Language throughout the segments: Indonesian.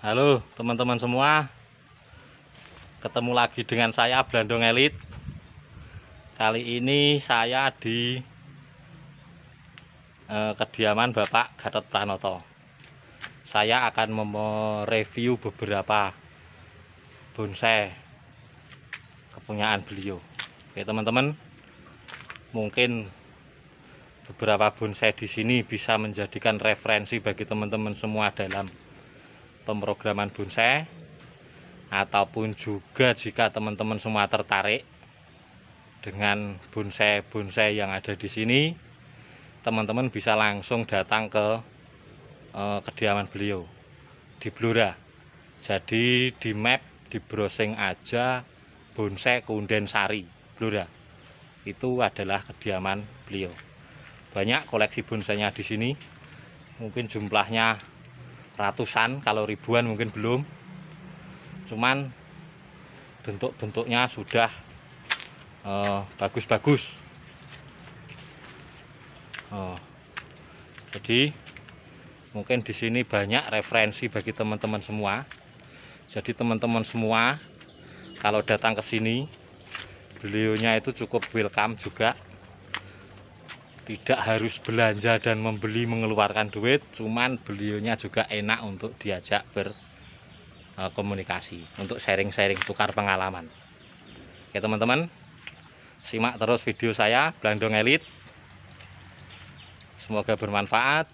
Halo teman-teman semua Ketemu lagi dengan saya Blandong Elit Kali ini saya di eh, Kediaman Bapak Gatot Pranoto Saya akan mereview beberapa bonsai Kepunyaan beliau Oke teman-teman Mungkin beberapa bonsai di sini bisa menjadikan referensi bagi teman-teman semua dalam pemrograman bonsai ataupun juga jika teman-teman semua tertarik dengan bonsai-bonsai yang ada di sini teman-teman bisa langsung datang ke eh, kediaman beliau di Blora jadi di map di browsing aja bonsai Kundensari Blora itu adalah kediaman beliau banyak koleksi bonsainya di sini mungkin jumlahnya ratusan kalau ribuan mungkin belum cuman bentuk-bentuknya sudah eh, bagus-bagus uh, uh, jadi mungkin di sini banyak referensi bagi teman-teman semua jadi teman-teman semua kalau datang ke sini beliaunya itu cukup welcome juga tidak harus belanja dan membeli mengeluarkan duit cuman beliaunya juga enak untuk diajak berkomunikasi eh, untuk sharing-sharing tukar pengalaman oke teman-teman simak terus video saya Blandong Elit semoga bermanfaat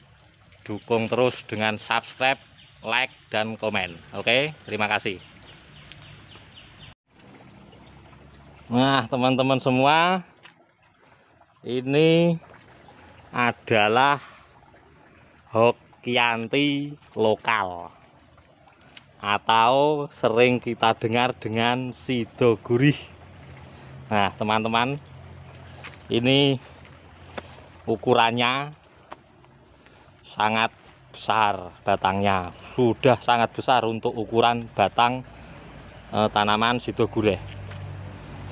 dukung terus dengan subscribe like dan komen oke terima kasih nah teman-teman semua ini adalah Hokianti lokal atau sering kita dengar dengan sido gurih nah teman-teman ini ukurannya sangat besar batangnya sudah sangat besar untuk ukuran batang e, tanaman sidogure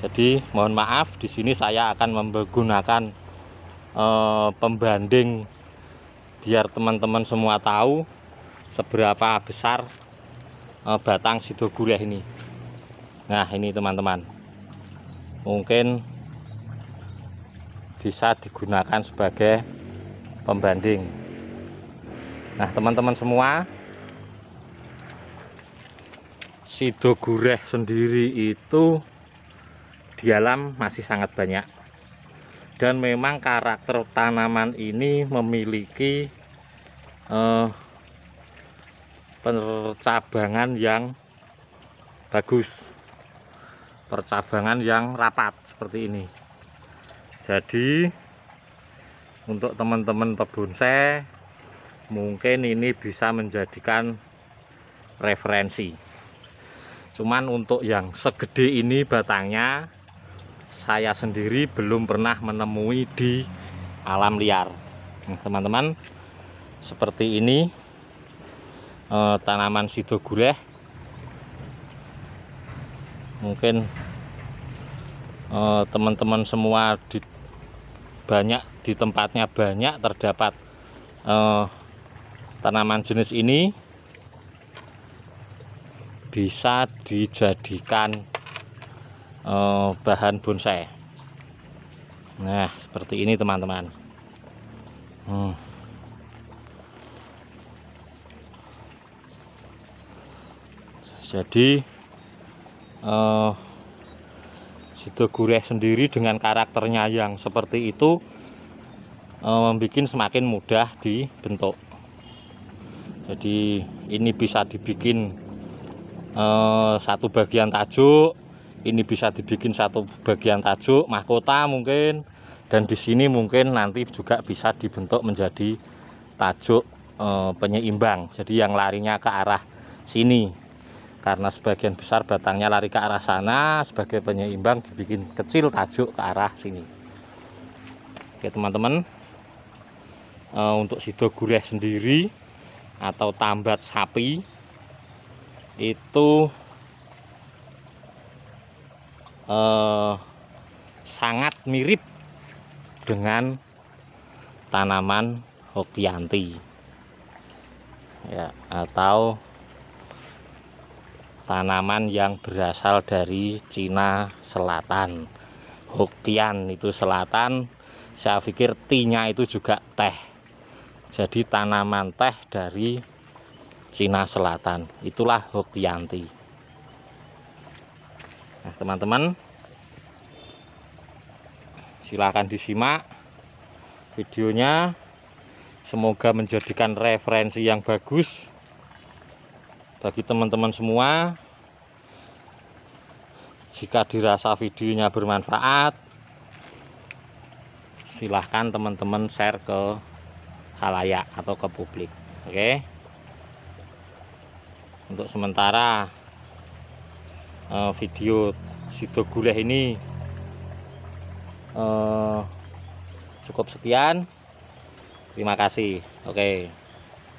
jadi mohon maaf di sini saya akan menggunakan Eh, pembanding biar teman-teman semua tahu seberapa besar eh, batang sido ini nah ini teman-teman mungkin bisa digunakan sebagai pembanding nah teman-teman semua sidogureh sendiri itu di alam masih sangat banyak dan memang karakter tanaman ini memiliki eh, percabangan yang bagus percabangan yang rapat seperti ini jadi untuk teman-teman pebonsai mungkin ini bisa menjadikan referensi cuman untuk yang segede ini batangnya saya sendiri belum pernah menemui di alam liar nah, teman-teman seperti ini eh, tanaman sido gureh mungkin eh, teman-teman eh, semua di, banyak di tempatnya banyak terdapat eh, tanaman jenis ini bisa dijadikan Oh, bahan bonsai nah seperti ini teman-teman hmm. jadi uh, Sido Gureh sendiri dengan karakternya yang seperti itu uh, membuat semakin mudah dibentuk jadi ini bisa dibikin uh, satu bagian tajuk ini bisa dibikin satu bagian tajuk mahkota mungkin dan di sini mungkin nanti juga bisa dibentuk menjadi tajuk e, penyeimbang jadi yang larinya ke arah sini karena sebagian besar batangnya lari ke arah sana sebagai penyeimbang dibikin kecil tajuk ke arah sini oke teman-teman e, untuk sido gureh sendiri atau tambat sapi itu eh, sangat mirip dengan tanaman hokianti ya atau tanaman yang berasal dari Cina Selatan Hokian itu selatan saya pikir tinya itu juga teh jadi tanaman teh dari Cina Selatan itulah Hokianti Nah teman-teman silahkan disimak videonya semoga menjadikan referensi yang bagus bagi teman-teman semua jika dirasa videonya bermanfaat silahkan teman-teman share ke halayak atau ke publik oke okay? untuk sementara uh, video Sido Guleh ini uh, cukup sekian terima kasih oke okay.